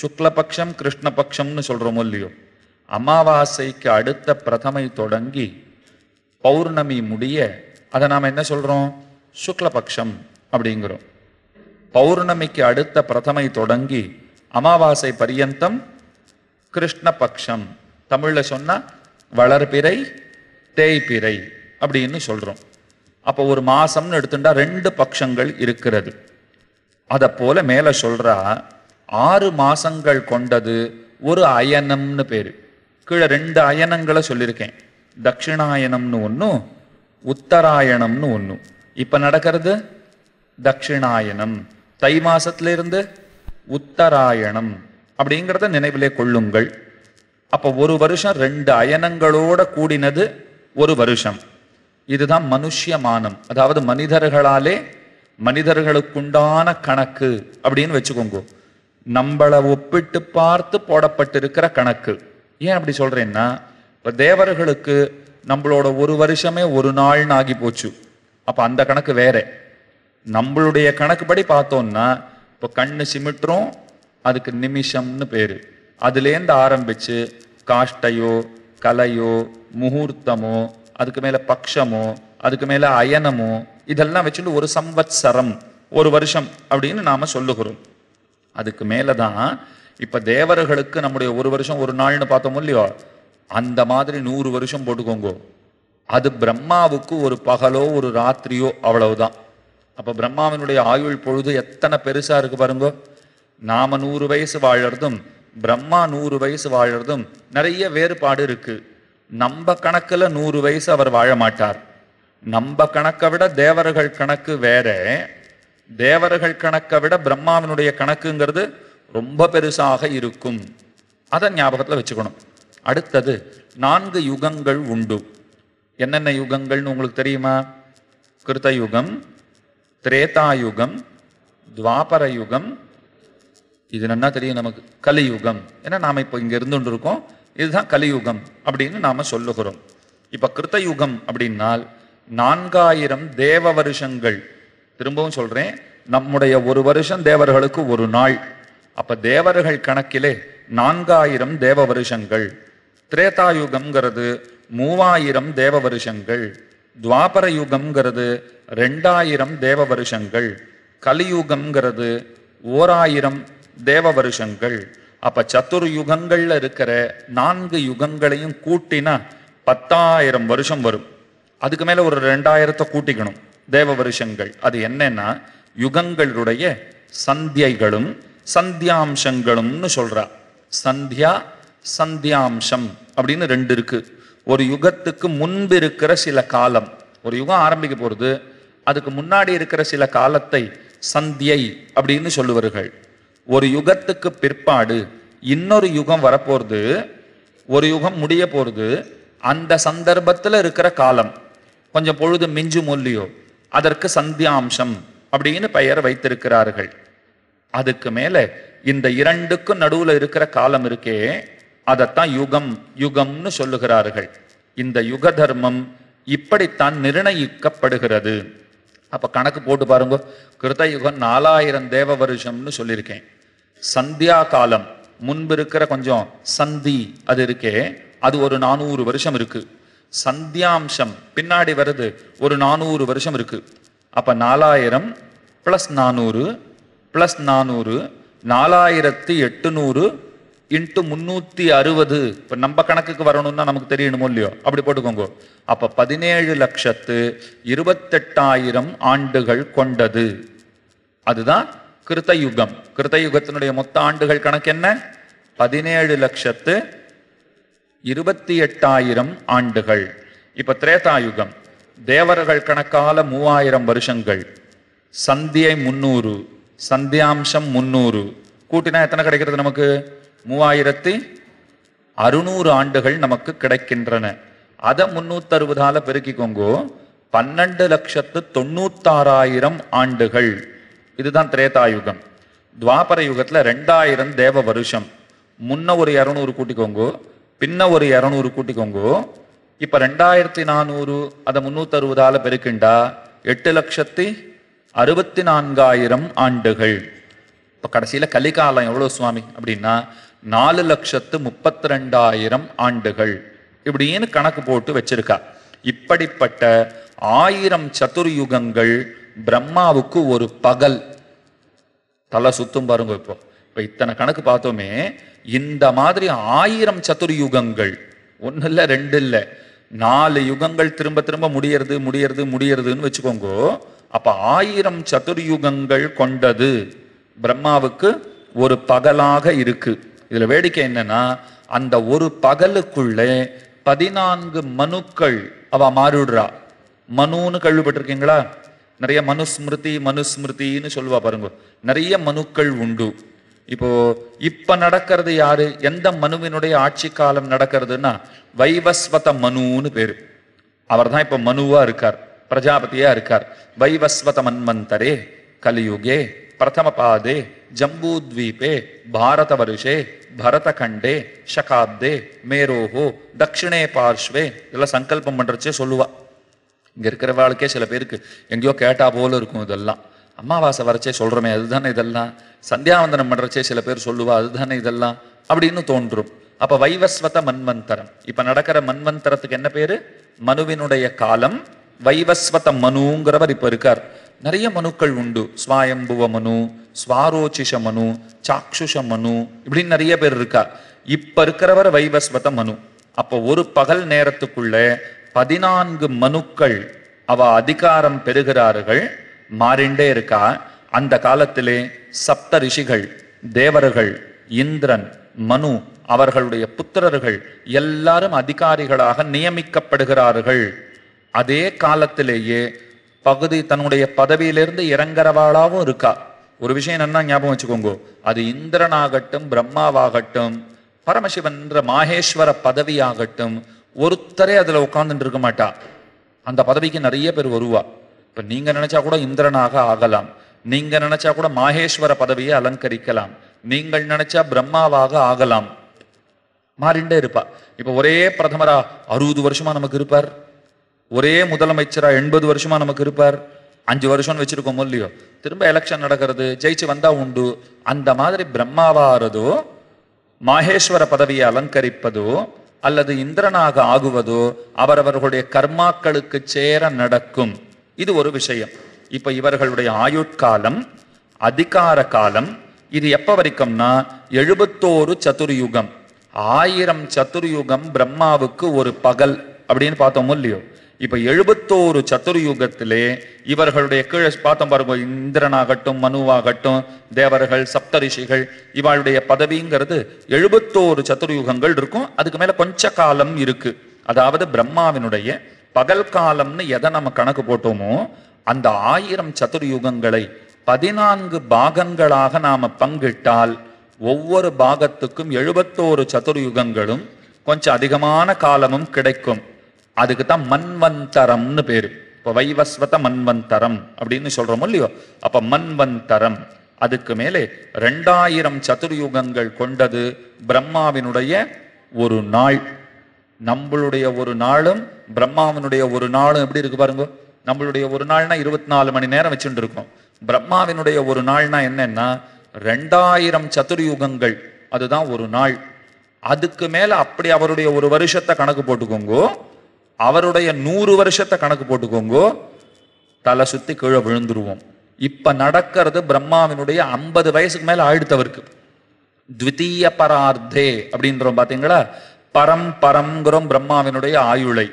சுக்லபக்ஷம் கிருஷ்ணபக்ஷம்னு சொல்கிறோமோ இல்லையோ அமாவாசைக்கு அடுத்த பிரதமை தொடங்கி பௌர்ணமி முடிய அதை நாம் என்ன சொல்கிறோம் சுக்லபக்ஷம் அப்படிங்கிறோம் பௌர்ணமிக்கு அடுத்த பிரதமை தொடங்கி அமாவாசை பரியந்தம் கிருஷ்ணபக்ஷம் தமிழில் சொன்னால் வளர்பிறை தேய்பிறை அப்படின்னு சொல்கிறோம் அப்போ ஒரு மாதம்னு எடுத்துட்டா ரெண்டு பக்ஷங்கள் இருக்கிறது அதை போல மேலே சொல்கிறா ஆறு மாசங்கள் கொண்டது ஒரு அயனம்னு பேர் கீழே ரெண்டு அயனங்களை சொல்லியிருக்கேன் தட்சிணாயனம்னு ஒன்று உத்தராயணம்னு ஒன்று இப்போ நடக்கிறது தட்சிணாயனம் தை மாசத்திலிருந்து உத்தராயணம் அப்படிங்கிறத நினைவிலே கொள்ளுங்கள் அப்போ ஒரு வருஷம் ரெண்டு அயனங்களோட கூடினது ஒரு வருஷம் இதுதான் மனுஷியமானம் அதாவது மனிதர்களாலே மனிதர்களுக்குண்டான கணக்கு அப்படின்னு வச்சுக்கோங்க நம்மளை ஒப்பிட்டு பார்த்து போடப்பட்டிருக்கிற கணக்கு ஏன் அப்படி சொல்கிறேன்னா இப்போ தேவர்களுக்கு நம்மளோட ஒரு வருஷமே ஒரு நாள்னு ஆகி போச்சு அப்போ அந்த கணக்கு வேற நம்மளுடைய கணக்குப்படி பார்த்தோம்னா இப்போ கண்ணு சிமிட்டுறோம் அதுக்கு நிமிஷம்னு பேர் அதுலேருந்து ஆரம்பிச்சு காஷ்டையோ கலையோ முகூர்த்தமோ அதுக்கு மேலே பக்ஷமோ அதுக்கு மேலே அயனமோ இதெல்லாம் வச்சுட்டு ஒரு சம்வத்சரம் ஒரு வருஷம் அப்படின்னு நாம் சொல்லுகிறோம் அதுக்கு மேலே தான் இப்போ தேவர்களுக்கு நம்முடைய ஒரு வருஷம் ஒரு நாள்னு பார்த்தோம் இல்லையோ அந்த மாதிரி நூறு வருஷம் போட்டுக்கோங்கோ அது பிரம்மாவுக்கு ஒரு பகலோ ஒரு ராத்திரியோ அவ்வளவுதான் அப்போ பிரம்மாவினுடைய ஆயுள் பொழுது எத்தனை பெருசாக இருக்குது பாருங்கோ நாம் நூறு வயசு வாழறதும் பிரம்மா நூறு வயசு வாழறதும் நிறைய வேறுபாடு இருக்குது நம்ம கணக்கில் நூறு வயசு அவர் வாழ மாட்டார் நம்ம கணக்கை விட தேவர்கள் கணக்கு வேற தேவர்கள் கணக்கை விட பிரம்மாவினுடைய கணக்குங்கிறது ரொம்ப பெருசாக இருக்கும் அதை ஞாபகத்தில் வச்சுக்கணும் அடுத்தது நான்கு யுகங்கள் உண்டு என்னென்ன யுகங்கள்னு உங்களுக்கு தெரியுமா கிருத்த யுகம் திரேதாயுகம் துவாபர யுகம் இது நல்லா தெரியும் நமக்கு கலியுகம் ஏன்னா நாம் இப்போ இங்கே இருந்துட்டு இருக்கோம் இதுதான் கலியுகம் அப்படின்னு நாம் சொல்லுகிறோம் இப்போ கிருத்த யுகம் அப்படின்னால் நான்காயிரம் தேவ வருஷங்கள் திரும்பவும் சொல்றேன் நம்முடைய ஒரு வருஷம் தேவர்களுக்கு ஒரு நாள் அப்ப தேவர்கள் கணக்கிலே நான்காயிரம் தேவ வருஷங்கள் திரேதாயுகம்ங்கிறது மூவாயிரம் தேவ வருஷங்கள் துவாபர யுகம்ங்கிறது ரெண்டாயிரம் தேவ வருஷங்கள் கலியுகம்ங்கிறது ஓராயிரம் தேவ வருஷங்கள் அப்ப சத்துர் யுகங்கள்ல இருக்கிற நான்கு யுகங்களையும் கூட்டினா பத்தாயிரம் வருஷம் வரும் அதுக்கு மேல ஒரு ரெண்டாயிரத்தை கூட்டிக்கணும் தேவ வருஷங்கள் அது என்னன்னா யுகங்களுடைய சந்தியைகளும் சந்தியாம்சங்களும்னு சொல்றா சந்தியா சந்தியாம்சம் அப்படின்னு ரெண்டு இருக்கு ஒரு யுகத்துக்கு முன்பு இருக்கிற சில காலம் ஒரு யுகம் ஆரம்பிக்க போகிறது அதுக்கு முன்னாடி இருக்கிற சில காலத்தை சந்தியை அப்படின்னு சொல்லுவார்கள் ஒரு யுகத்துக்கு பிற்பாடு இன்னொரு யுகம் வரப்போகிறது ஒரு யுகம் முடிய போகிறது அந்த சந்தர்ப்பத்தில் இருக்கிற காலம் கொஞ்சம் பொழுது மிஞ்சு ஒல்லியோ அதற்கு சந்தியாம்சம் அப்படின்னு பெயர் வைத்திருக்கிறார்கள் அதுக்கு மேல இந்த இரண்டுக்கும் நடுவுல இருக்கிற காலம் இருக்கே அதைத்தான் யுகம் யுகம்னு சொல்லுகிறார்கள் இந்த யுக தர்மம் இப்படித்தான் நிர்ணயிக்கப்படுகிறது அப்ப கணக்கு போட்டு பாருங்க கிருத்த யுகம் நாலாயிரம் தேவ வருஷம்னு சொல்லியிருக்கேன் சந்தியா காலம் முன்பு இருக்கிற கொஞ்சம் சந்தி அது இருக்கே அது ஒரு நானூறு வருஷம் இருக்குது சந்தியாம்சம் பின்னாடி வருது ஒரு நானூறு வருஷம் இருக்கு அப்ப நாலாயிரம் பிளஸ் நானூறு பிளஸ் நானூறு நாலாயிரத்தி எட்டுநூறு இன்ட்டு முன்னூத்தி அறுபது இப்போ நம்ம கணக்குக்கு வரணும்னா நமக்கு தெரியணுமோ இல்லையோ அப்படி போட்டுக்கோங்க அப்ப பதினேழு லட்சத்து இருபத்தெட்டாயிரம் ஆண்டுகள் கொண்டது அதுதான் கிருத்த யுகம் கிருத்த யுகத்தினுடைய மொத்த ஆண்டுகள் கணக்கு என்ன பதினேழு லட்சத்து இருபத்தி எட்டாயிரம் ஆண்டுகள் இப்போ திரேதாயுகம் தேவர்கள் கணக்கால மூவாயிரம் வருஷங்கள் சந்தியை முந்நூறு சந்தியாம்சம் முந்நூறு கூட்டினா எத்தனை கிடைக்கிறது நமக்கு மூவாயிரத்தி அறுநூறு ஆண்டுகள் நமக்கு கிடைக்கின்றன அதை முன்னூத்தறுபதால பெருக்கிக்கோங்கோ பன்னெண்டு லட்சத்து தொண்ணூத்தாறாயிரம் ஆண்டுகள் இதுதான் திரேதாயுகம் துவாபர யுகத்தில் ரெண்டாயிரம் தேவ வருஷம் முன்ன ஒரு இரநூறு கூட்டிக்கோங்கோ பின்ன ஒரு இரநூறு கூட்டிக்கோங்கோ இப்போ ரெண்டாயிரத்தி நானூறு அதை முன்னூத்தி அறுபதால பெருக்கின்றா எட்டு லட்சத்தி அறுபத்தி நான்காயிரம் ஆண்டுகள் இப்போ கடைசியில் கலிகாலம் எவ்வளோ சுவாமி அப்படின்னா நாலு லட்சத்து முப்பத்தி ரெண்டாயிரம் ஆண்டுகள் இப்படின்னு கணக்கு போட்டு வச்சிருக்கா இப்படிப்பட்ட ஆயிரம் சதுர்யுகங்கள் பிரம்மாவுக்கு ஒரு பகல் தலை சுத்தும் பாருங்க இப்போ இப்போ இத்தனை கணக்கு பார்த்தோமே இந்த மாதிரி ஆயிரம் சதுர்யுகங்கள் ஒன்றும் இல்லை ரெண்டு இல்லை நாலு யுகங்கள் திரும்ப திரும்ப முடியறது முடியறது முடியறதுன்னு வச்சுக்கோங்கோ அப்போ ஆயிரம் சதுர்யுகங்கள் கொண்டது பிரம்மாவுக்கு ஒரு பகலாக இருக்கு இதில் வேடிக்கை என்னன்னா அந்த ஒரு பகலுக்குள்ளே பதினான்கு மனுக்கள் அவ மாறிடுறா மனுன்னு கேள்விப்பட்டிருக்கீங்களா நிறைய மனுஸ்மிருதி மனுஸ்மிருதின்னு சொல்லுவா பாருங்க நிறைய மனுக்கள் உண்டு இப்போ இப்ப நடக்கிறது யாரு எந்த மனுவினுடைய ஆட்சி காலம் நடக்கிறதுன்னா வைவஸ்வத மனுன்னு பேரு அவர் தான் இப்ப மனுவா இருக்கார் பிரஜாபதியா இருக்கார் வைவஸ்வத மன்வந்தரே கலியுகே பிரதம பாதே ஜம்பூத்வீபே பாரத வருஷே பரதகண்டே ஷகாப்தே மேரோஹோ தட்சிணே பார்ஷ்வே இதெல்லாம் சங்கல்பம் பண்றச்சே சொல்லுவா இங்க இருக்கிற வாழ்க்கே சில பேருக்கு எங்கேயோ கேட்டா போல இருக்கும் இதெல்லாம் அமாவாசை வரச்சே சொல்கிறோமே அதுதானே இதெல்லாம் சந்தியாவந்தனம் பண்ணுறச்சே சில பேர் சொல்லுவா அதுதானே இதெல்லாம் அப்படின்னு தோன்றும் அப்போ வைவஸ்வத மன்வந்தரம் இப்போ நடக்கிற மன்வந்தரத்துக்கு என்ன பேர் மனுவினுடைய காலம் வைவஸ்வத மனுங்கிறவர் இப்போ இருக்கார் நிறைய மனுக்கள் உண்டு ஸ்வாயம்புவ மனு ஸ்வாரோச்சிஷ மனு சாக்ஷுஷ மனு இப்படின்னு நிறைய பேர் இருக்கார் இப்போ இருக்கிறவர் வைவஸ்வத மனு அப்போ ஒரு பகல் நேரத்துக்குள்ள பதினான்கு மனுக்கள் அவ அதிகாரம் பெறுகிறார்கள் மாறிண்டே இருக்கா அந்த காலத்திலே சப்த ரிஷிகள் தேவர்கள் இந்திரன் மனு அவர்களுடைய புத்திரர்கள் எல்லாரும் அதிகாரிகளாக நியமிக்கப்படுகிறார்கள் அதே காலத்திலேயே பகுதி தன்னுடைய பதவியிலிருந்து இறங்குறவாளாவும் இருக்கா ஒரு விஷயம் என்ன ஞாபகம் வச்சுக்கோங்க அது இந்திரனாகட்டும் பிரம்மாவாகட்டும் பரமசிவன்ற மாகேஸ்வர பதவியாகட்டும் ஒருத்தரே அதில் உட்கார்ந்துட்டு இருக்க மாட்டா அந்த பதவிக்கு நிறைய பேர் வருவா இப்போ நீங்கள் நினச்சா கூட இந்திரனாக ஆகலாம் நீங்கள் நினச்சா கூட மாகேஸ்வர பதவியை அலங்கரிக்கலாம் நீங்கள் நினச்சா பிரம்மாவாக ஆகலாம் மாறிண்டே இருப்பா இப்போ ஒரே பிரதமரா அறுபது வருஷமா நமக்கு இருப்பார் ஒரே முதலமைச்சரா எண்பது வருஷமா நமக்கு இருப்பார் அஞ்சு வருஷம்னு வச்சிருக்கோம் இல்லையோ திரும்ப எலெக்ஷன் நடக்கிறது ஜெயிச்சு வந்தா உண்டு அந்த மாதிரி பிரம்மாவாகிறதோ மாகேஸ்வர பதவியை அலங்கரிப்பதோ அல்லது இந்திரனாக ஆகுவதோ அவரவர்களுடைய கர்மாக்களுக்கு சேர நடக்கும் இது ஒரு விஷயம் இப்போ இவர்களுடைய ஆயுட்காலம் அதிகார காலம் இது எப்போ வரைக்கும்னா எழுபத்தோரு சதுர்யுகம் ஆயிரம் சதுர்யுகம் பிரம்மாவுக்கு ஒரு பகல் அப்படின்னு பார்த்தோமோ இல்லையோ இப்ப எழுபத்தோரு சதுர்யுகத்திலே இவர்களுடைய கீழே பார்த்தோம் பாருங்க இந்திரனாகட்டும் மனுவாகட்டும் தேவர்கள் சப்தரிஷிகள் இவளுடைய பதவிங்கிறது எழுபத்தோரு சதுர்யுகங்கள் இருக்கும் அதுக்கு மேல கொஞ்ச காலம் இருக்கு அதாவது பிரம்மாவினுடைய பகல் காலம்னு எதை நம்ம கணக்கு போட்டோமோ அந்த ஆயிரம் சதுர்யுகங்களை பதினான்கு பாகங்களாக நாம் பங்கிட்டால் ஒவ்வொரு பாகத்துக்கும் எழுபத்தோரு சதுர்யுகங்களும் கொஞ்சம் அதிகமான காலமும் கிடைக்கும் அதுக்கு தான் மண்வந்தரம்னு பேர் இப்போ வைவஸ்வத மண்வந்தரம் அப்படின்னு சொல்கிறோமோ இல்லையோ அப்போ மண்வந்தரம் அதுக்கு மேலே ரெண்டாயிரம் சதுர்யுகங்கள் கொண்டது பிரம்மாவினுடைய ஒரு நாள் நம்மளுடைய ஒரு நாளும் பிரம்மாவினுடைய ஒரு நாளும் எப்படி இருக்கு பாருங்க நம்மளுடைய ஒரு நாள்னா இருபத்தி நாலு மணி நேரம் வச்சுட்டு இருக்கோம் பிரம்மாவினுடைய ஒரு நாள்னா என்னன்னா ரெண்டாயிரம் சதுர்யுகங்கள் அதுதான் ஒரு நாள் அதுக்கு மேல அப்படி அவருடைய ஒரு வருஷத்தை கணக்கு போட்டுக்கோங்கோ அவருடைய நூறு வருஷத்தை கணக்கு போட்டுக்கோங்கோ தலை சுத்தி கீழே விழுந்துருவோம் இப்ப நடக்கிறது பிரம்மாவினுடைய ஐம்பது வயசுக்கு மேல ஆயிடுத்தவருக்கு த்விதீய பரார்த்தே அப்படின்றோம் பாத்தீங்களா பரம் பரம்ங்கிறோம் பிரம்மாவினுடைய ஆயுளை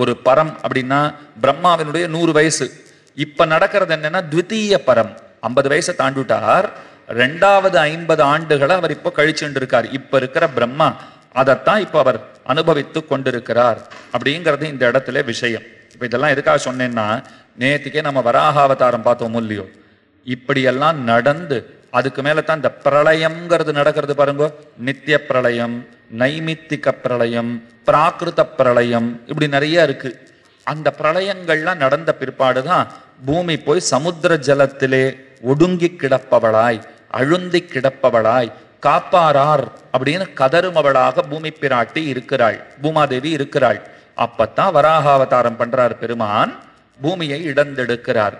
ஒரு பரம் அப்படின்னா பிரம்மாவினுடைய நூறு வயசு இப்ப நடக்கிறது என்னன்னா த்வித்தீய பரம் ஐம்பது வயசை தாண்டிவிட்டார் ரெண்டாவது ஐம்பது ஆண்டுகளை அவர் இப்போ கழிச்சுட்டு இருக்கார் இப்ப இருக்கிற பிரம்மா அதைத்தான் இப்போ அவர் அனுபவித்து கொண்டிருக்கிறார் அப்படிங்கிறது இந்த இடத்துல விஷயம் இப்போ இதெல்லாம் எதுக்காக சொன்னேன்னா நேத்துக்கே நம்ம வராக அவதாரம் பார்த்தோம் இல்லையோ இப்படியெல்லாம் நடந்து அதுக்கு மேலே தான் இந்த பிரளயம்ங்கிறது நடக்கிறது பாருங்க நித்திய பிரளயம் நைமித்திக பிரளயம் பிராகிருத பிரளயம் இப்படி நிறைய இருக்கு அந்த பிரளயங்கள்லாம் நடந்த பிற்பாடு தான் பூமி போய் சமுத்திர ஜலத்திலே ஒடுங்கி கிடப்பவளாய் அழுந்தி கிடப்பவளாய் காப்பாரார் அப்படின்னு கதறுமவளாக பூமி பிராட்டி இருக்கிறாள் பூமாதேவி இருக்கிறாள் அப்பத்தான் வராக அவதாரம் பண்றார் பெருமான் பூமியை இடந்தெடுக்கிறார்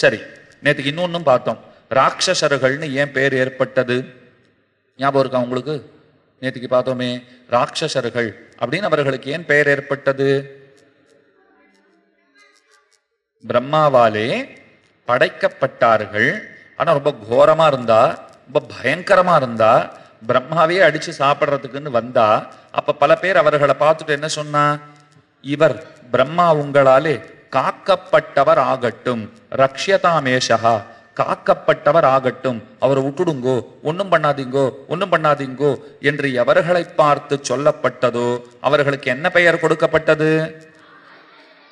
சரி நேற்றுக்கு இன்னொன்னும் பார்த்தோம் ராட்சசர்கள்னு ஏன் பேர் ஏற்பட்டது ஞாபகம் இருக்கா உங்களுக்கு நேற்றுக்கு பார்த்தோமே ராட்சசர்கள் அப்படின்னு அவர்களுக்கு ஏன் பெயர் ஏற்பட்டது பிரம்மாவாலே படைக்கப்பட்டார்கள் ஆனால் ரொம்ப கோரமாக இருந்தா ரொம்ப பயங்கரமாக இருந்தா பிரம்மாவே அடித்து சாப்பிட்றதுக்குன்னு வந்தா அப்போ பல பேர் அவர்களை பார்த்துட்டு என்ன சொன்னா இவர் பிரம்மா உங்களாலே காக்கப்பட்டவர் ஆகட்டும் ரக்ஷதாமேஷகா காக்கப்பட்டவர் ஆகட்டும் அவரை விட்டுடுங்கோ ஒன்றும் பண்ணாதீங்கோ ஒன்றும் பண்ணாதீங்கோ என்று எவர்களை பார்த்து சொல்லப்பட்டதோ அவர்களுக்கு என்ன பெயர் கொடுக்கப்பட்டது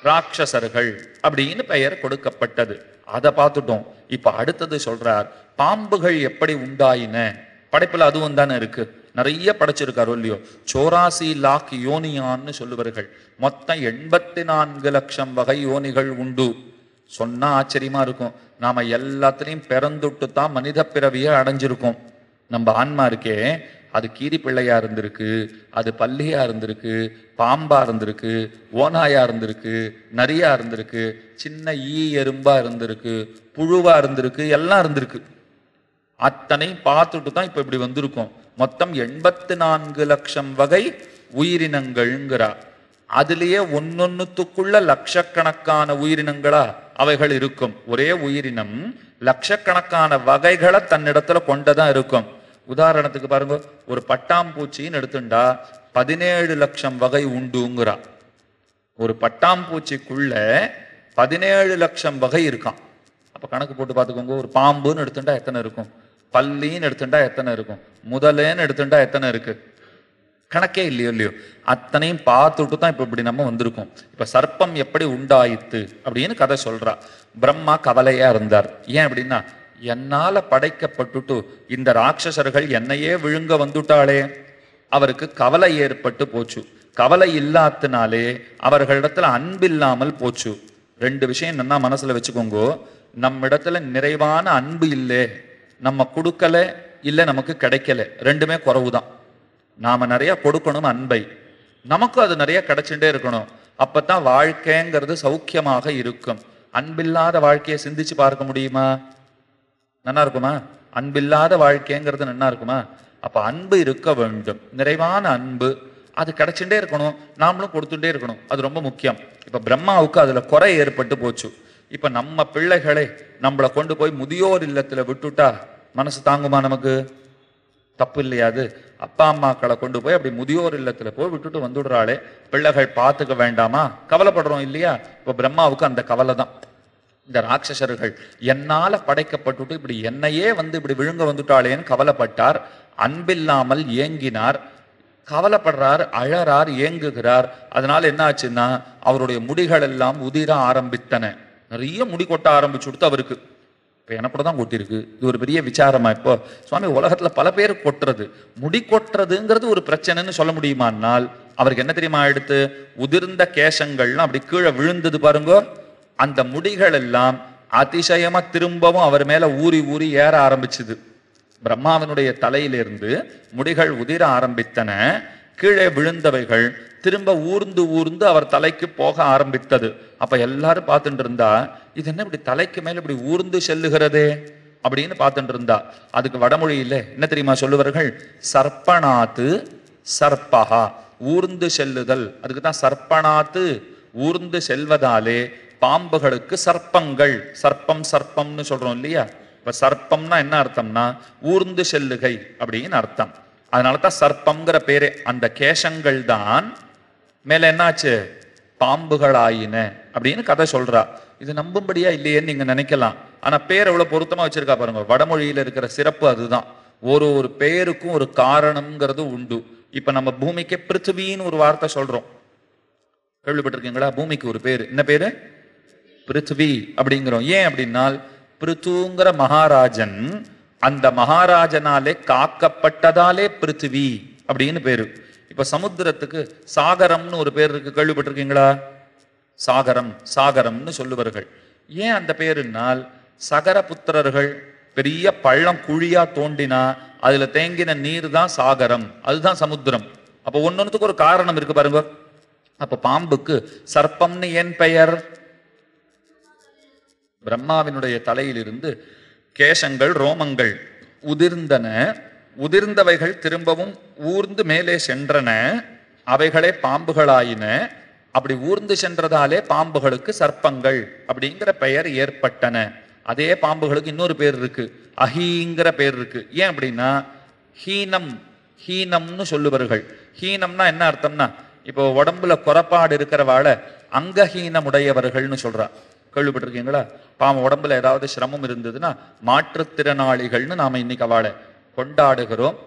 ராட்சசர்கள் அப்படின்னு பெயர் கொடுக்கப்பட்டது அதை பார்த்துட்டோம் இப்ப அடுத்தது சொல்றார் பாம்புகள் எப்படி உண்டாயின படைப்புல அதுவும் தானே இருக்கு நிறைய படைச்சிருக்காரு இல்லையோ சோராசி லாக் யோனியான்னு சொல்லுவார்கள் மொத்தம் எண்பத்தி நான்கு லட்சம் வகை யோனிகள் உண்டு சொன்னா ஆச்சரியமா இருக்கும் நாம் எல்லாத்துலேயும் பிறந்துட்டு தான் மனித பிறவியை அடைஞ்சிருக்கோம் நம்ம ஆன்மா இருக்கே அது கீரி பிள்ளையா இருந்திருக்கு அது பள்ளியாக இருந்திருக்கு பாம்பா இருந்திருக்கு ஓனாயா இருந்திருக்கு நரியா இருந்திருக்கு சின்ன ஈ எறும்பா இருந்திருக்கு புழுவா இருந்திருக்கு எல்லாம் இருந்திருக்கு அத்தனையும் பார்த்துட்டு தான் இப்போ இப்படி வந்திருக்கோம் மொத்தம் எண்பத்து நான்கு லட்சம் வகை உயிரினங்கள்ங்கிறா அதுலேயே ஒன்னொன்னுத்துக்குள்ள லட்சக்கணக்கான உயிரினங்களா அவைகள் இருக்கும் ஒரே உயிரினம் லட்சக்கணக்கான வகைகளை தன்னிடத்துல கொண்டதான் இருக்கும் உதாரணத்துக்கு பாருங்க ஒரு பட்டாம்பூச்சின்னு எடுத்துண்டா பதினேழு லட்சம் வகை உண்டுங்கிறா ஒரு பட்டாம்பூச்சிக்குள்ள பதினேழு லட்சம் வகை இருக்கான் அப்ப கணக்கு போட்டு பார்த்துக்கோங்க ஒரு பாம்புன்னு எடுத்துட்டா எத்தனை இருக்கும் பல்லின்னு எடுத்துட்டா எத்தனை இருக்கும் முதலேன்னு எடுத்துட்டா எத்தனை இருக்கு கணக்கே இல்லையோ இல்லையோ அத்தனையும் பார்த்துட்டு தான் இப்போ இப்படி நம்ம வந்திருக்கோம் இப்போ சர்ப்பம் எப்படி உண்டாயித்து அப்படின்னு கதை சொல்கிறா பிரம்மா கவலையாக இருந்தார் ஏன் அப்படின்னா என்னால் படைக்கப்பட்டுட்டு இந்த ராட்சசர்கள் என்னையே விழுங்க வந்துட்டாலே அவருக்கு கவலை ஏற்பட்டு போச்சு கவலை இல்லாத்தினாலே அவர்களிடத்துல அன்பில்லாமல் போச்சு ரெண்டு விஷயம் என்னன்னா மனசுல வச்சுக்கோங்கோ நம்மிடத்துல நிறைவான அன்பு இல்லை நம்ம கொடுக்கல இல்லை நமக்கு கிடைக்கல ரெண்டுமே குறவு தான் நாம நிறைய கொடுக்கணும் அன்பை நமக்கும் அது நிறைய கிடைச்சுட்டே இருக்கணும் அப்பதான் வாழ்க்கைங்கிறது சௌக்கியமாக இருக்கும் அன்பில்லாத வாழ்க்கையை சிந்திச்சு பார்க்க முடியுமா நல்லா இருக்குமா அன்பில்லாத வாழ்க்கைங்கிறது நல்லா இருக்குமா அப்ப அன்பு இருக்க வேண்டும் நிறைவான அன்பு அது கிடைச்சுட்டே இருக்கணும் நாமளும் கொடுத்துட்டே இருக்கணும் அது ரொம்ப முக்கியம் இப்ப பிரம்மாவுக்கு அதுல குறை ஏற்பட்டு போச்சு இப்ப நம்ம பிள்ளைகளை நம்மளை கொண்டு போய் முதியோர் இல்லத்துல விட்டுட்டா மனசு தாங்குமா நமக்கு தப்பு இல்லையாது அப்பா அம்மாக்களை கொண்டு போய் அப்படி முதியோர் இல்லத்தில் போய் விட்டுட்டு வந்துடுறாளே பிள்ளைகள் பார்த்துக்க வேண்டாமா கவலைப்படுறோம் இல்லையா இப்போ பிரம்மாவுக்கு அந்த கவலை தான் இந்த ராட்சசர்கள் என்னால் படைக்கப்பட்டுட்டு இப்படி என்னையே வந்து இப்படி விழுங்க வந்துட்டாளேன்னு கவலைப்பட்டார் அன்பில்லாமல் ஏங்கினார் கவலைப்படுறார் அழறார் ஏங்குகிறார் அதனால என்ன ஆச்சுன்னா அவருடைய முடிகள் எல்லாம் உதிர ஆரம்பித்தன நிறைய முடி கொட்ட ஆரம்பிச்சு கொடுத்து அவருக்கு இப்போ கூட தான் கொட்டியிருக்கு இது ஒரு பெரிய விசாரமா இப்போ சுவாமி உலகத்தில் பல பேர் கொட்டுறது முடி கொட்டுறதுங்கிறது ஒரு பிரச்சனைன்னு சொல்ல முடியுமானால் அவருக்கு என்ன தெரியுமா எடுத்து உதிர்ந்த கேசங்கள்லாம் அப்படி கீழே விழுந்தது பாருங்க அந்த முடிகள் எல்லாம் அதிசயமா திரும்பவும் அவர் மேல ஊறி ஊறி ஏற ஆரம்பிச்சுது பிரம்மாவினுடைய தலையிலிருந்து முடிகள் உதிர ஆரம்பித்தன கீழே விழுந்தவைகள் திரும்ப ஊர்ந்து ஊர்ந்து அவர் தலைக்கு போக ஆரம்பித்தது அப்ப எல்லாரும் பார்த்துட்டு இருந்தா இது என்ன இப்படி தலைக்கு மேல இப்படி ஊர்ந்து செல்லுகிறதே அப்படின்னு பார்த்துட்டு இருந்தா அதுக்கு இல்லை என்ன தெரியுமா சொல்லுவார்கள் சர்ப்பணாத்து சர்ப்பகா ஊர்ந்து செல்லுதல் அதுக்கு தான் சர்ப்பணாத்து ஊர்ந்து செல்வதாலே பாம்புகளுக்கு சர்ப்பங்கள் சர்ப்பம் சர்ப்பம்னு சொல்றோம் இல்லையா இப்ப சர்ப்பம்னா என்ன அர்த்தம்னா ஊர்ந்து செல்லுகை அப்படின்னு அர்த்தம் அதனால தான் சர்ப்பங்கிற பேரு அந்த கேசங்கள் தான் மேலே என்னாச்சு ஆயின அப்படின்னு கதை சொல்றா இது நம்பும்படியா இல்லையேன்னு நீங்க நினைக்கலாம் ஆனா பேர் எவ்வளவு பொருத்தமா வச்சிருக்கா பாருங்க வடமொழியில இருக்கிற சிறப்பு அதுதான் ஒரு ஒரு பேருக்கும் ஒரு காரணம்ங்கிறது உண்டு இப்ப நம்ம பூமிக்கு பிருத்திவின்னு ஒரு வார்த்தை சொல்றோம் கேள்விப்பட்டிருக்கீங்களா பூமிக்கு ஒரு பேர் என்ன பேரு பிருத்திவி அப்படிங்கிறோம் ஏன் அப்படின்னால் பிருத்துங்கிற மகாராஜன் அந்த மகாராஜனாலே காக்கப்பட்டதாலே பிருத்திவி அப்படின்னு பேரு இப்ப சமுத்திரத்துக்கு சாகரம்னு ஒரு பேர் இருக்கு கேள்விப்பட்டிருக்கீங்களா சாகரம் சாகரம்னு சொல்லுவார்கள் ஏன் அந்த பேருனால் சகர புத்திரர்கள் பெரிய பள்ளம் குழியா தோண்டினா அதுல தேங்கின நீர் தான் சாகரம் அதுதான் சமுத்திரம் அப்போ ஒன்னொன்றுத்துக்கு ஒரு காரணம் இருக்கு பாருங்க அப்ப பாம்புக்கு சர்ப்பம்னு ஏன் பெயர் பிரம்மாவினுடைய தலையிலிருந்து கேசங்கள் ரோமங்கள் உதிர்ந்தன உதிர்ந்தவைகள் திரும்பவும் ஊர்ந்து மேலே சென்றன அவைகளே பாம்புகளாயின அப்படி ஊர்ந்து சென்றதாலே பாம்புகளுக்கு சர்ப்பங்கள் அப்படிங்கிற பெயர் ஏற்பட்டன அதே பாம்புகளுக்கு இன்னொரு பேர் இருக்கு அஹீங்கிற பேர் இருக்கு ஏன் அப்படின்னா ஹீனம் ஹீனம்னு சொல்லுவார்கள் ஹீனம்னா என்ன அர்த்தம்னா இப்போ உடம்புல குறப்பாடு இருக்கிறவாழ அங்கஹீனம் உடையவர்கள்னு சொல்றா கேள்விப்பட்டிருக்கீங்களா பாவம் உடம்புல ஏதாவது சிரமம் இருந்ததுன்னா மாற்றுத்திறனாளிகள்னு நாம் இன்னைக்கு அவளை கொண்டாடுகிறோம்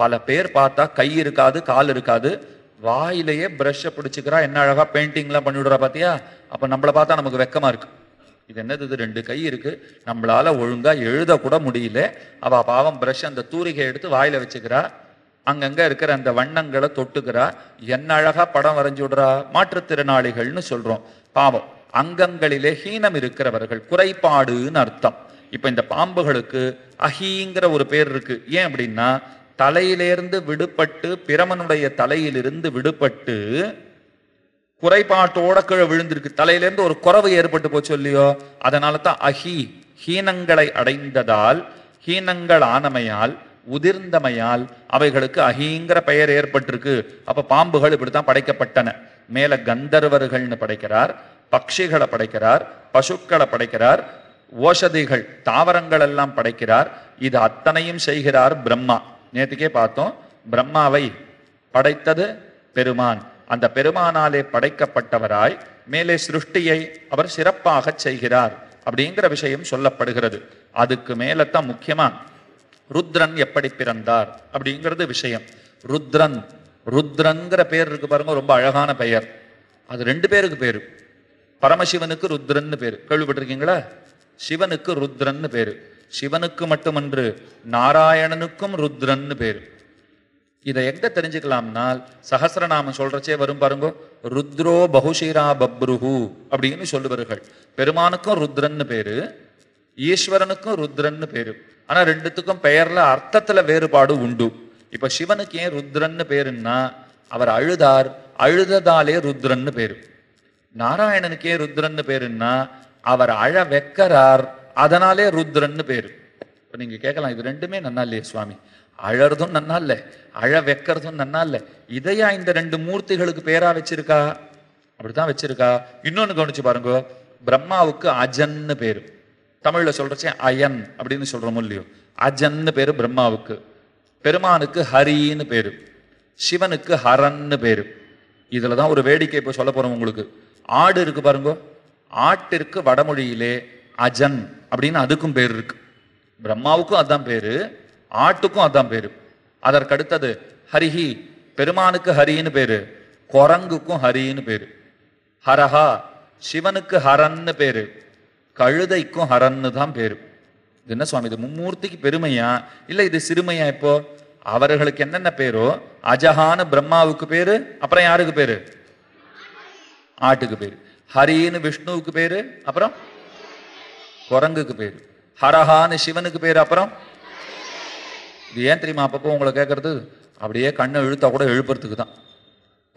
பல பேர் பார்த்தா கை இருக்காது கால் இருக்காது வாயிலேயே ப்ரஷ்ஷை பிடிச்சிக்கிறா என்ன அழகாக பெயிண்டிங்லாம் பண்ணிவிடுறா பார்த்தியா அப்போ நம்மளை பார்த்தா நமக்கு வெக்கமா இருக்கு இது என்னது இது ரெண்டு கை இருக்கு நம்மளால ஒழுங்காக எழுதக்கூட முடியல அவள் பாவம் ப்ரஷ் அந்த தூரிகை எடுத்து வாயில் வச்சுக்கிறா அங்கங்கே இருக்கிற அந்த வண்ணங்களை தொட்டுக்கிறா என்ன அழகாக படம் வரைஞ்சி விடுறா மாற்றுத்திறனாளிகள்னு சொல்கிறோம் பாவம் அங்கங்களிலே ஹீனம் இருக்கிறவர்கள் குறைபாடுன்னு அர்த்தம் இப்போ இந்த பாம்புகளுக்கு அஹிங்கிற ஒரு பேர் இருக்கு ஏன் அப்படின்னா தலையிலேருந்து விடுபட்டு பிரமனுடைய தலையிலிருந்து விடுபட்டு குறைபாட்டோட கீழே விழுந்திருக்கு தலையிலேருந்து ஒரு குறவு ஏற்பட்டு போச்சு இல்லையோ அதனால தான் அஹி ஹீனங்களை அடைந்ததால் ஹீனங்கள் ஆனமையால் உதிர்ந்தமையால் அவைகளுக்கு அஹிங்கிற பெயர் ஏற்பட்டிருக்கு அப்ப பாம்புகள் இப்படித்தான் படைக்கப்பட்டன மேல கந்தர்வர்கள்னு படைக்கிறார் பக்ஷிகளை படைக்கிறார் பசுக்களை படைக்கிறார் ஓஷதிகள் தாவரங்கள் எல்லாம் படைக்கிறார் இது அத்தனையும் செய்கிறார் பிரம்மா நேற்றுக்கே பார்த்தோம் பிரம்மாவை படைத்தது பெருமான் அந்த பெருமானாலே படைக்கப்பட்டவராய் மேலே சிருஷ்டியை அவர் சிறப்பாக செய்கிறார் அப்படிங்கிற விஷயம் சொல்லப்படுகிறது அதுக்கு மேலே தான் முக்கியமா ருத்ரன் எப்படி பிறந்தார் அப்படிங்கிறது விஷயம் ருத்ரன் ருத்ரங்கிற பேர் இருக்கு பாருங்க ரொம்ப அழகான பெயர் அது ரெண்டு பேருக்கு பேரு பரமசிவனுக்கு ருத்ரன்னு பேர் கேள்விப்பட்டிருக்கீங்களா சிவனுக்கு ருத்ரன்னு பேரு சிவனுக்கு மட்டுமன்று நாராயணனுக்கும் ருத்ரன்னு பேரு இதை எங்க தெரிஞ்சுக்கலாம்னால் சஹசிரநாமம் சொல்றச்சே வரும் பாருங்க ருத்ரோ பகுஷீரா பப்ருஹு அப்படின்னு சொல்லுவார்கள் பெருமானுக்கும் ருத்ரன்னு பேரு ஈஸ்வரனுக்கும் ருத்ரன்னு பேரு ஆனா ரெண்டுத்துக்கும் பெயர்ல அர்த்தத்துல வேறுபாடு உண்டு இப்ப சிவனுக்கு ஏன் ருத்ரன்னு பேருன்னா அவர் அழுதார் அழுததாலே ருத்ரன்னு பேரு நாராயணனுக்கே ருத்ரன்னு பேருன்னா அவர் அழ வெக்கரார் அதனாலே ருத்ரன்னு பேரு இப்போ நீங்கள் கேட்கலாம் இது ரெண்டுமே நன்னா இல்லையே சுவாமி அழறதும் நன்னா இல்லை அழ வைக்கிறதும் நன்னா இல்லை இதையா இந்த ரெண்டு மூர்த்திகளுக்கு பேரா வச்சிருக்கா அப்படித்தான் வச்சிருக்கா இன்னொன்று கவனிச்சு பாருங்க பிரம்மாவுக்கு அஜன்னு பேரு தமிழ்ல சொல்றச்சே அயன் அப்படின்னு சொல்றோமோ இல்லையோ அஜன்னு பேரு பிரம்மாவுக்கு பெருமானுக்கு ஹரின்னு பேரு சிவனுக்கு ஹரன்னு பேரு இதுலதான் தான் ஒரு வேடிக்கை இப்போ சொல்ல போறோம் உங்களுக்கு ஆடு இருக்கு பாருங்க ஆட்டிற்கு வடமொழியிலே அஜன் அப்படின்னு அதுக்கும் பேர் இருக்கு பிரம்மாவுக்கும் அதான் பேரு ஆட்டுக்கும் அதான் பேரு அதற்கு அடுத்தது ஹரிஹி பெருமானுக்கு ஹரின்னு பேரு குரங்குக்கும் ஹரின்னு பேரு ஹரஹா சிவனுக்கு ஹரன்னு பேரு கழுதைக்கும் ஹரன்னு தான் பேரு என்ன சுவாமி இது மும்மூர்த்திக்கு பெருமையா இல்லை இது சிறுமையா இப்போ அவர்களுக்கு என்னென்ன பேரோ அஜஹான் பிரம்மாவுக்கு பேரு அப்புறம் யாருக்கு பேரு ஆட்டுக்கு பேர் ஹரின்னு விஷ்ணுவுக்கு பேர் அப்புறம் குரங்குக்கு பேர் ஹரஹான்னு சிவனுக்கு பேர் அப்புறம் இது ஏன் தெரியுமா அப்பப்போ உங்களை கேட்கறது அப்படியே கண்ணை இழுத்தா கூட எழுப்புறதுக்கு தான்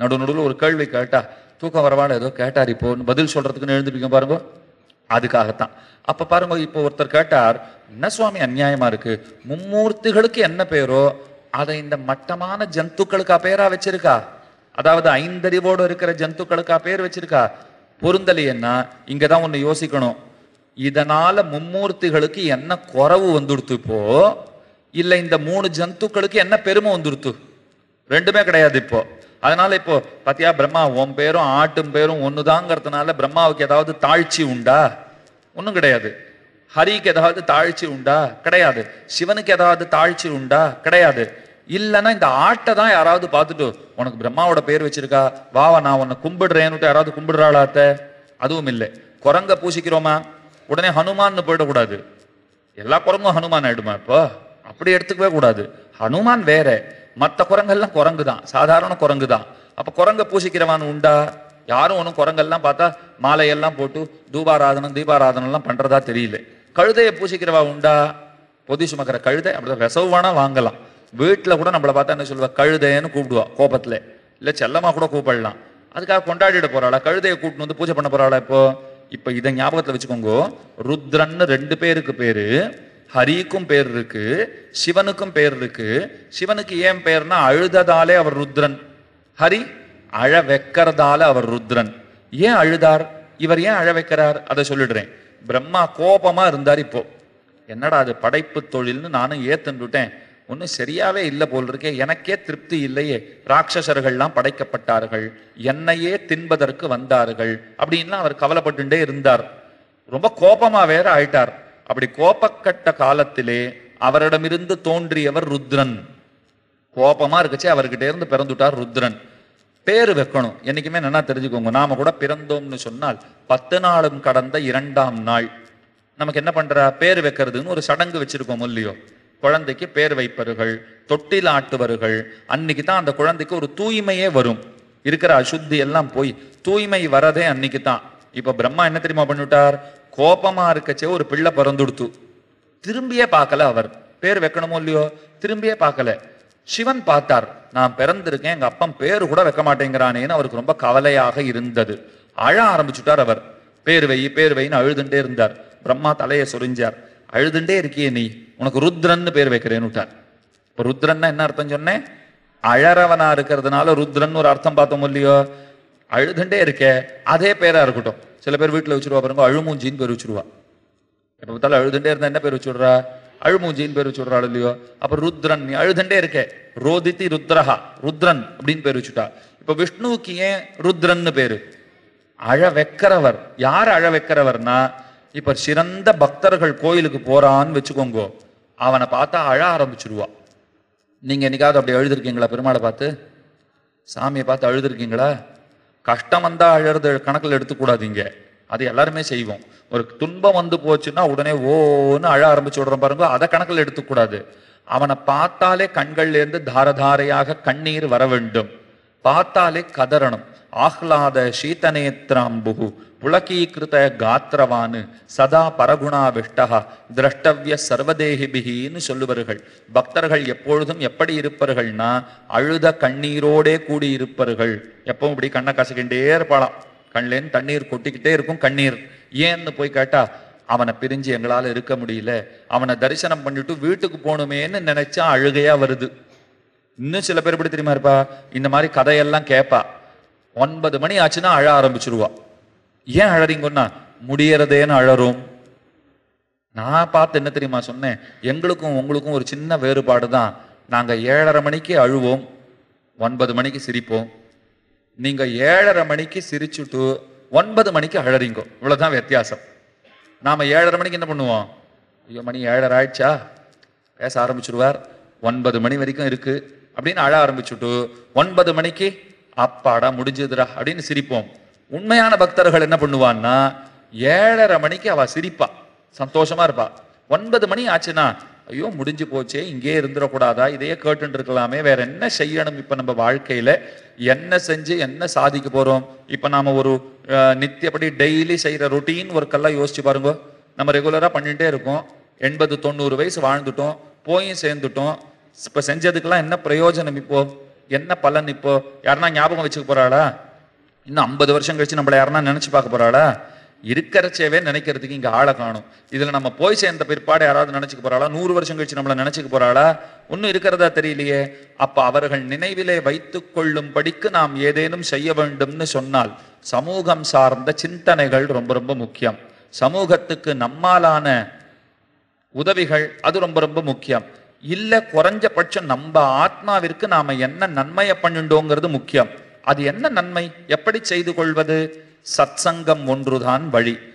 நடு நடுவில் ஒரு கேள்வி கேட்டா தூக்கம் வரவான ஏதோ கேட்டார் இப்போன்னு பதில் சொல்றதுக்குன்னு எழுந்துருப்பீங்க பாருங்க அதுக்காகத்தான் அப்போ பாருங்க இப்போ ஒருத்தர் கேட்டார் என்ன சுவாமி அநியாயமாக இருக்கு மும்மூர்த்திகளுக்கு என்ன பேரோ அதை இந்த மட்டமான ஜந்துக்களுக்கா பேரா வச்சிருக்கா அதாவது ஐந்தறிவோடு இருக்கிற ஜந்துக்களுக்கா பேர் வச்சிருக்கா பொருந்தலையன்னா இங்கே தான் ஒன்று யோசிக்கணும் இதனால் மும்மூர்த்திகளுக்கு என்ன குறவு வந்துடுத்து இப்போ இல்லை இந்த மூணு ஜந்துக்களுக்கு என்ன பெருமை வந்துடுத்து ரெண்டுமே கிடையாது இப்போ அதனால இப்போ பாத்தியா பிரம்மா உன் பேரும் ஆட்டும் பேரும் ஒன்றுதாங்கிறதுனால பிரம்மாவுக்கு ஏதாவது தாழ்ச்சி உண்டா ஒன்றும் கிடையாது ஹரிக்கு ஏதாவது தாழ்ச்சி உண்டா கிடையாது சிவனுக்கு ஏதாவது தாழ்ச்சி உண்டா கிடையாது இல்லைன்னா இந்த ஆட்டை தான் யாராவது பார்த்துட்டு உனக்கு பிரம்மாவோட பேர் வச்சிருக்கா வாவா நான் உன்னை கும்பிடுறேன்னு யாராவது கும்பிடுறாளாத்த அதுவும் இல்லை குரங்க பூசிக்கிறோமா உடனே ஹனுமான்னு போயிடக்கூடாது எல்லா குரங்கும் ஹனுமான் ஆயிடுமா இப்போ அப்படி எடுத்துக்கவே கூடாது ஹனுமான் வேற மற்ற குரங்கள்லாம் குரங்கு தான் சாதாரண குரங்கு தான் அப்போ குரங்க பூசிக்கிறவான் உண்டா யாரும் ஒன்றும் குரங்கெல்லாம் பார்த்தா மாலையெல்லாம் போட்டு தூபாராதனம் தீபாராதனம்லாம் பண்ணுறதா தெரியல கழுதையை பூசிக்கிறவா உண்டா பொதி சுமக்கிற கழுதை அப்படிதான் வேணால் வாங்கலாம் வீட்டில் கூட நம்மளை பார்த்தா என்ன சொல்லுவா கழுதைன்னு கூப்பிடுவா கோபத்தில் இல்லை செல்லமாக கூட கூப்பிடலாம் அதுக்காக கொண்டாடிட போகிறாளா கழுதையை கூப்பிட்டு வந்து பூஜை பண்ண போகிறாளா இப்போ இப்போ இதை ஞாபகத்தில் வச்சுக்கோங்க ருத்ரன்னு ரெண்டு பேருக்கு பேர் ஹரிக்கும் பேர் இருக்கு சிவனுக்கும் பேர் இருக்கு சிவனுக்கு ஏன் பேர்னா அழுததாலே அவர் ருத்ரன் ஹரி அழ வைக்கிறதால அவர் ருத்ரன் ஏன் அழுதார் இவர் ஏன் அழ வைக்கிறார் அதை சொல்லிடுறேன் பிரம்மா கோபமா இருந்தார் இப்போ என்னடா அது படைப்பு தொழில்னு நானும் ஏத்துட்டுட்டேன் ஒன்றும் சரியாவே இல்லை போல் இருக்கே எனக்கே திருப்தி இல்லையே ராட்சசர்கள்லாம் படைக்கப்பட்டார்கள் என்னையே தின்பதற்கு வந்தார்கள் அப்படின்லாம் அவர் கவலைப்பட்டுட்டே இருந்தார் ரொம்ப கோபமா வேற ஆயிட்டார் அப்படி கோபக்கட்ட காலத்திலே அவரிடமிருந்து தோன்றியவர் ருத்ரன் கோபமா இருக்குச்சே அவர்கிட்ட இருந்து பிறந்துட்டார் ருத்ரன் பேர் வைக்கணும் என்னைக்குமே நல்லா தெரிஞ்சுக்கோங்க நாம கூட பிறந்தோம்னு சொன்னால் பத்து நாளும் கடந்த இரண்டாம் நாள் நமக்கு என்ன பண்றா பேர் வைக்கிறதுன்னு ஒரு சடங்கு வச்சிருக்கோம் இல்லையோ குழந்தைக்கு பேர் வைப்பவர்கள் தொட்டில் ஆட்டுவர்கள் அன்னைக்கு தான் அந்த குழந்தைக்கு ஒரு தூய்மையே வரும் இருக்கிற அசுத்தி எல்லாம் போய் தூய்மை வரதே அன்னைக்கு தான் இப்ப பிரம்மா என்ன தெரியுமா பண்ணிவிட்டார் கோபமா இருக்கச்சே ஒரு பிள்ளை பிறந்துடுத்து திரும்பியே பார்க்கல அவர் பேர் வைக்கணுமோ இல்லையோ திரும்பியே பார்க்கல சிவன் பார்த்தார் நான் பிறந்திருக்கேன் எங்க அப்பன் பேரு கூட வைக்க மாட்டேங்கிறானேன்னு அவருக்கு ரொம்ப கவலையாக இருந்தது அழ ஆரம்பிச்சுட்டார் அவர் பேர் வை பேர் வைன்னு அழுதுண்டே இருந்தார் பிரம்மா தலையை சொரிஞ்சார் அழுதுண்டே இருக்கியே நீ உனக்கு ருத்ரன்னு பேர் வைக்கிறேன்னு விட்டான் இப்போ ருத்ரன்னா என்ன அர்த்தம் சொன்னேன் அழறவனா இருக்கிறதுனால ருத்ரன் ஒரு அர்த்தம் பார்த்தோம் இல்லையோ அழுதுண்டே இருக்க அதே பேரா இருக்கட்டும் சில பேர் வீட்டில் வச்சுருவா பாருங்க அழுமூஞ்சின்னு பேர் வச்சுருவா எப்போ பார்த்தாலும் அழுதுண்டே இருந்தா என்ன பேர் வச்சுடுறா அழுமூஞ்சின்னு பேர் வச்சுடுறா இல்லையோ அப்போ ருத்ரன் நீ அழுதுண்டே இருக்க ரோதித்தி ருத்ரஹா ருத்ரன் அப்படின்னு பேர் வச்சுட்டா இப்போ விஷ்ணுவுக்கு ஏன் ருத்ரன்னு பேரு அழ வைக்கிறவர் யார் அழ வைக்கிறவர்னா இப்போ சிறந்த பக்தர்கள் கோயிலுக்கு போகிறான்னு வச்சுக்கோங்கோ அவனை பார்த்தா அழ ஆரம்பிச்சிருவா நீங்கள் என்னைக்காவது அப்படி எழுதிருக்கீங்களா பெருமாளை பார்த்து சாமியை பார்த்து அழுதுருக்கீங்களா கஷ்டம் வந்தால் அழறது கணக்கில் எடுத்துக்கூடாதீங்க அது எல்லாருமே செய்வோம் ஒரு துன்பம் வந்து போச்சுன்னா உடனே ஓன்னு அழ ஆரம்பிச்சு விடுறோம் பாருங்க அதை கணக்கில் எடுத்துக்கூடாது அவனை பார்த்தாலே கண்கள்லேருந்து தாரதாரையாக கண்ணீர் வர வேண்டும் பார்த்தாலே கதறணும் ಆಹ್ಲಾದ ಶೀತನೇತ್ರಾಂಬು ಪುಳಕೀಕೃತ காத்திரவான் சதா பரகுணா பரகுணாவிஷ்டா திரஷ்டவிய சர்வதேகிபிகின்னு சொல்லுவார்கள் பக்தர்கள் எப்பொழுதும் எப்படி இருப்பார்கள்னா அழுத கண்ணீரோடே கூடி இருப்பார்கள் எப்பவும் இப்படி கண்ணை கசக்கிட்டே இருப்பாளாம் கண்லேருந்து தண்ணீர் கொட்டிக்கிட்டே இருக்கும் கண்ணீர் ஏன்னு போய் கேட்டா அவனை பிரிஞ்சு எங்களால் இருக்க முடியல அவனை தரிசனம் பண்ணிட்டு வீட்டுக்கு போகணுமேன்னு நினைச்சா அழுகையா வருது இன்னும் சில பேர் இப்படி தெரியுமா இருப்பா இந்த மாதிரி கதையெல்லாம் கேட்பா ஒன்பது மணி ஆச்சுன்னா அழ ஆரம்பிச்சிருவா ஏன் அழறீங்கன்னா முடியறதேன்னு அழறும் நான் பார்த்து என்ன தெரியுமா சொன்னேன் எங்களுக்கும் உங்களுக்கும் ஒரு சின்ன வேறுபாடு தான் நாங்கள் ஏழரை மணிக்கு அழுவோம் ஒன்பது மணிக்கு சிரிப்போம் நீங்கள் ஏழரை மணிக்கு சிரிச்சுட்டு ஒன்பது மணிக்கு அழறீங்க இவ்வளோதான் வித்தியாசம் நாம் ஏழரை மணிக்கு என்ன பண்ணுவோம் ஐயோ மணி ஏழரை ஆயிடுச்சா பேச ஆரம்பிச்சிடுவார் ஒன்பது மணி வரைக்கும் இருக்குது அப்படின்னு அழ ஆரம்பிச்சுட்டு ஒன்பது மணிக்கு அப்பாடா முடிஞ்சதுரா அப்படின்னு சிரிப்போம் உண்மையான பக்தர்கள் என்ன பண்ணுவான்னா ஏழரை மணிக்கு அவ சிரிப்பா சந்தோஷமா இருப்பா ஒன்பது மணி ஆச்சுன்னா ஐயோ முடிஞ்சு போச்சே இங்கே இருந்துடக்கூடாதா இதையே கேட்டு இருக்கலாமே வேற என்ன செய்யணும் இப்போ நம்ம வாழ்க்கையில என்ன செஞ்சு என்ன சாதிக்க போறோம் இப்போ நாம ஒரு நித்தியப்படி டெய்லி செய்யற ரொட்டீன் எல்லாம் யோசிச்சு பாருங்க நம்ம ரெகுலரா பண்ணிட்டே இருக்கோம் எண்பது தொண்ணூறு வயசு வாழ்ந்துட்டோம் போயும் சேர்ந்துட்டோம் இப்போ செஞ்சதுக்கெல்லாம் என்ன பிரயோஜனம் இப்போ என்ன பலன் இப்போ யாருன்னா ஞாபகம் வச்சுக்க போறாளா இன்னும் ஐம்பது வருஷம் கழிச்சு நம்மள யாருன்னா நினைச்சு பார்க்க போறாளா இருக்கிறச்சேவே நினைக்கிறதுக்கு இங்கே ஆளை காணும் இதில் நம்ம போய் சேர்ந்த பிற்பாடு யாராவது நினச்சிக்க போகிறாளா நூறு வருஷம் கழிச்சு நம்மளை நினச்சிக்க போகிறாளா ஒன்றும் இருக்கிறதா தெரியலையே அப்போ அவர்கள் நினைவிலே கொள்ளும் படிக்கு நாம் ஏதேனும் செய்ய வேண்டும்னு சொன்னால் சமூகம் சார்ந்த சிந்தனைகள் ரொம்ப ரொம்ப முக்கியம் சமூகத்துக்கு நம்மாலான உதவிகள் அது ரொம்ப ரொம்ப முக்கியம் இல்லை குறைஞ்சபட்சம் நம்ம ஆத்மாவிற்கு நாம் என்ன நன்மையை பண்ணிண்டோங்கிறது முக்கியம் அது என்ன நன்மை எப்படி செய்து கொள்வது சத்சங்கம் ஒன்றுதான் வழி